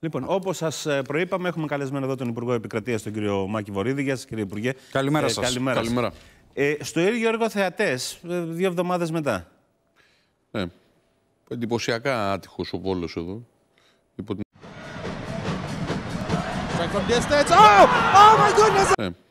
Λοιπόν, όπως σας ε, προείπαμε, έχουμε καλεσμένο εδώ τον Υπουργό Επικρατείας, τον κύριο Μάκη Βορύδη. Γεια σας, κύριε Υπουργέ. Καλημέρα ε, σας. Καλημέρα. Ε, στο ίδιο έργο θεατές, ε, δύο εβδομάδες μετά. Ναι. Εντυπωσιακά άτυχος ο πόλο εδώ. Υπό την... Oh! Oh my goodness! Ναι.